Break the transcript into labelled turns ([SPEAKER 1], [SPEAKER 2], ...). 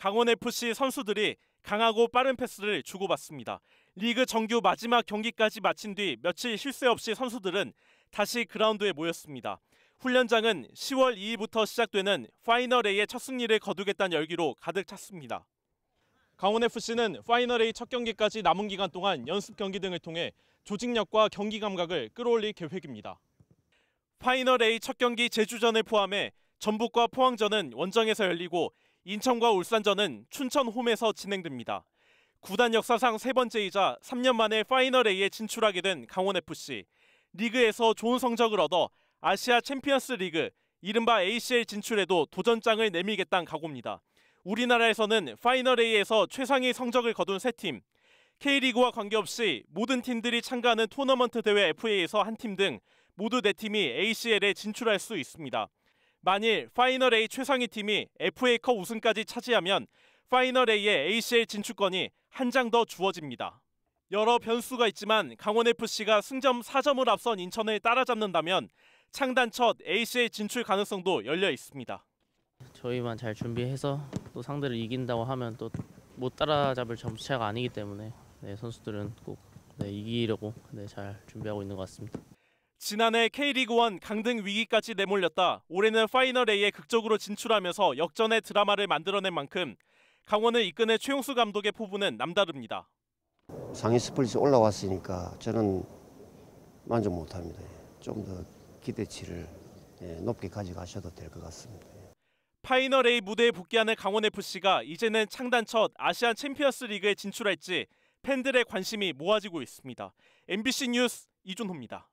[SPEAKER 1] 강원FC 선수들이 강하고 빠른 패스를 주고받습니다. 리그 정규 마지막 경기까지 마친 뒤 며칠 쉴 새 없이 선수들은 다시 그라운드에 모였습니다. 훈련장은 10월 2일부터 시작되는 파이널A의 첫 승리를 거두겠다는 열기로 가득 찼습니다. 강원FC는 파이널A 첫 경기까지 남은 기간 동안 연습 경기 등을 통해 조직력과 경기 감각을 끌어올릴 계획입니다. 파이널A 첫 경기 제주전을 포함해 전북과 포항전은 원정에서 열리고 인천과 울산전은 춘천 홈에서 진행됩니다. 구단 역사상 세 번째이자 3년 만에 파이널 A에 진출하게 된 강원FC. 리그에서 좋은 성적을 얻어 아시아 챔피언스 리그, 이른바 ACL 진출에도 도전장을 내밀겠다는 각오입니다. 우리나라에서는 파이널 A에서 최상위 성적을 거둔 세 팀, K리그와 관계없이 모든 팀들이 참가하는 토너먼트 대회 FA에서 한 팀 등 모두 네 팀이 ACL에 진출할 수 있습니다. 만일 파이널 A 최상위 팀이 FA컵 우승까지 차지하면 파이널 A의 ACL 진출권이 한 장 더 주어집니다. 여러 변수가 있지만 강원FC가 승점 4점을 앞선 인천을 따라잡는다면 창단 첫 ACL 진출 가능성도 열려 있습니다.
[SPEAKER 2] 저희만 잘 준비해서 또 상대를 이긴다고 하면 또 못 따라잡을 점수 차가 아니기 때문에 네, 선수들은 꼭 네, 이기려고 네, 잘 준비하고 있는 것 같습니다.
[SPEAKER 1] 지난해 K리그1 강등 위기까지 내몰렸다 올해는 파이널 A에 극적으로 진출하면서 역전의 드라마를 만들어낸 만큼 강원을 이끄는 최용수 감독의 포부는 남다릅니다.
[SPEAKER 3] 상위 스플릿이 올라왔으니까 저는 만족 못합니다. 예, 좀더 기대치를 예, 높게 가져가셔도 될 것 같습니다.
[SPEAKER 1] 파이널 A 무대에 복귀하는 강원FC가 이제는 창단 첫 아시안 챔피언스 리그에 진출할지 팬들의 관심이 모아지고 있습니다. MBC 뉴스 이준호입니다.